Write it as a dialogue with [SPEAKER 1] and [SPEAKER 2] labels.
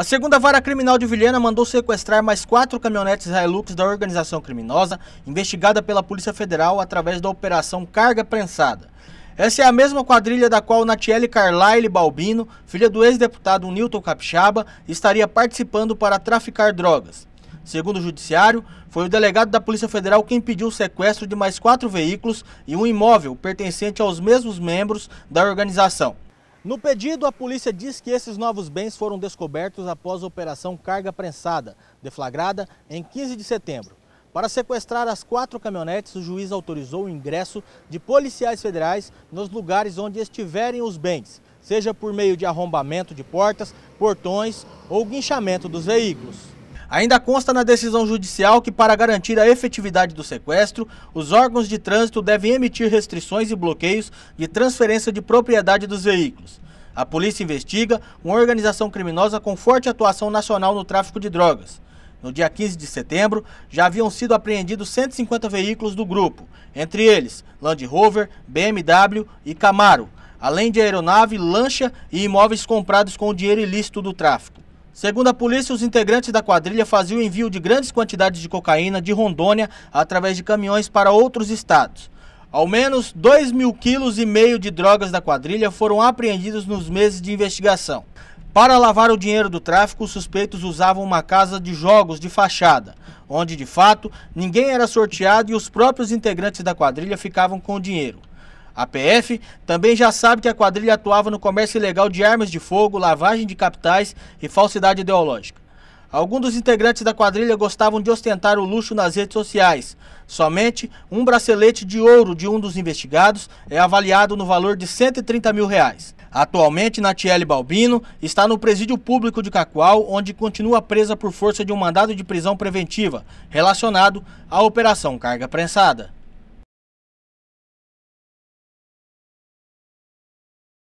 [SPEAKER 1] A segunda vara criminal de Vilhena mandou sequestrar mais quatro caminhonetes Hilux da organização criminosa, investigada pela Polícia Federal através da Operação Carga Prensada. Essa é a mesma quadrilha da qual Natiele Carlyle Balbino, filha do ex-deputado Nilton Capixaba, estaria participando para traficar drogas. Segundo o judiciário, foi o delegado da Polícia Federal quem pediu o sequestro de mais quatro veículos e um imóvel pertencente aos mesmos membros da organização. No pedido, a polícia diz que esses novos bens foram descobertos após a Operação Carga Prensada, deflagrada em 15 de setembro. Para sequestrar as quatro caminhonetes, o juiz autorizou o ingresso de policiais federais nos lugares onde estiverem os bens, seja por meio de arrombamento de portas, portões ou guinchamento dos veículos. Ainda consta na decisão judicial que, para garantir a efetividade do sequestro, os órgãos de trânsito devem emitir restrições e bloqueios de transferência de propriedade dos veículos. A polícia investiga uma organização criminosa com forte atuação nacional no tráfico de drogas. No dia 15 de setembro, já haviam sido apreendidos 150 veículos do grupo, entre eles Land Rover, BMW e Camaro, além de aeronave, lancha e imóveis comprados com o dinheiro ilícito do tráfico. Segundo a polícia, os integrantes da quadrilha faziam o envio de grandes quantidades de cocaína de Rondônia através de caminhões para outros estados. Ao menos 2 mil quilos e meio de drogas da quadrilha foram apreendidos nos meses de investigação. Para lavar o dinheiro do tráfico, os suspeitos usavam uma casa de jogos de fachada, onde de fato ninguém era sorteado e os próprios integrantes da quadrilha ficavam com o dinheiro. A PF também já sabe que a quadrilha atuava no comércio ilegal de armas de fogo, lavagem de capitais e falsidade ideológica. Alguns dos integrantes da quadrilha gostavam de ostentar o luxo nas redes sociais. Somente um bracelete de ouro de um dos investigados é avaliado no valor de 130 mil reais. Atualmente, Natiele Balbino está no presídio público de Cacoal, onde continua presa por força de um mandado de prisão preventiva relacionado à Operação Carga Prensada.